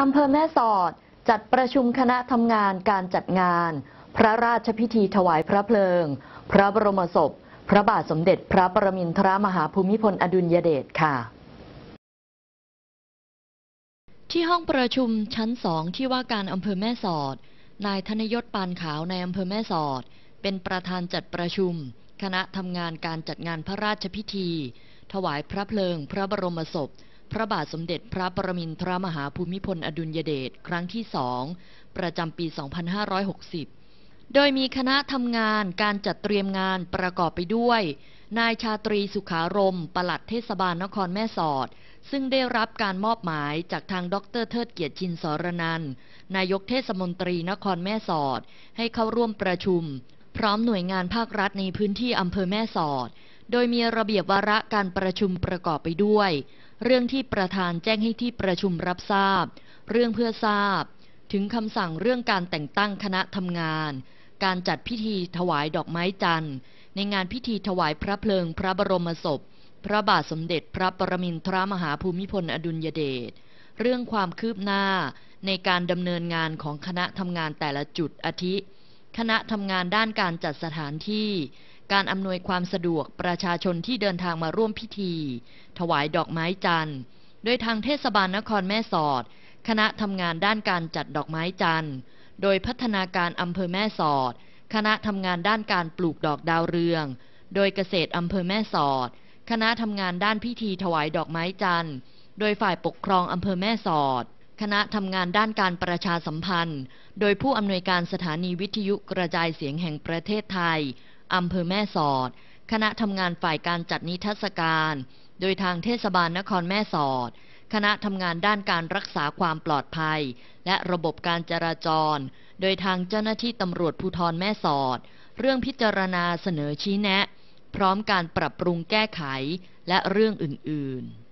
อำเภอแม่สอดจัดประชุมคณะทำงานการจัดงาน พระราชพิธีถวายพระเพลิง พระบรมศพพระบาทสมเด็จ พระประมินทรมหาภูมิพลอดุลยเดชค่ะ ที่ห้องประชุมชั้นสองที่ว่าการอำเภอแม่สอดนายธนยศปานขาวในอำเภอแม่สอด เป็นประธานจัดประชุม คณะทำงานการจัดงานพระราชพิธี ถวายพระเพลิง พระบรมศพพระบาทสมเด็จพระปรมินทรมหาภูมิพลอดุลยเดชครั้งที่สองประจำปี 2560 โดยมีคณะทำงานการจัดเตรียมงานประกอบไปด้วย นายชาตรีสุขารม ปลัดเทศบาลนครแม่สอด ซึ่งได้รับการมอบหมายจากทางดรเทิดเกียรติชินสรนันนายกเทศมนตรีนครแม่สอด ให้เข้าร่วมประชุม พร้อมหน่วยงานภาครัฐในพื้นที่อำเภอแม่สอดโดยมีระเบียบวาระการประชุมประกอบไปด้วย เรื่องที่ประธานแจ้งให้ที่ประชุมรับทราบ เรื่องเพื่อทราบ ถึงคำสั่งเรื่องการแต่งตั้งคณะทำงาน การจัดพิธีถวายดอกไม้จันทร์ในงานพิธีถวายพระเพลิงพระบรมศพพระบาทสมเด็จพระปรมินทรมหาภูมิพลอดุลยเดชเรื่องความคืบหน้าในการดำเนินงานของคณะทำงานแต่ละจุดอาทิ คณะทำงานด้านการจัดสถานที่การอำนวยความสะดวกประชาชนที่เดินทางมาร่วมพิธี ถวายดอกไม้จันทร์ โดยทางเทศบาลนครแม่สอด คณะทำงานด้านการจัดดอกไม้จันทร์ โดยพัฒนาการอำเภอแม่สอด คณะทำงานด้านการปลูกดอกดาวเรือง โดยเกษตรอำเภอแม่สอด คณะทำงานด้านพิธีถวายดอกไม้จันทร์ โดยฝ่ายปกครองอำเภอแม่สอด คณะทำงานด้านการประชาสัมพันธ์ โดยผู้อำนวยการสถานีวิทยุกระจายเสียงแห่งประเทศไทยอำเภอแม่สอด คณะทำงานฝ่ายการจัดนิทรรศการ โดยทางเทศบาลนครแม่สอด คณะทำงานด้านการรักษาความปลอดภัย และระบบการจราจร โดยทางเจ้าหน้าที่ตำรวจภูธรแม่สอด เรื่องพิจารณาเสนอชี้แนะ พร้อมการปรับปรุงแก้ไขและเรื่องอื่น ๆ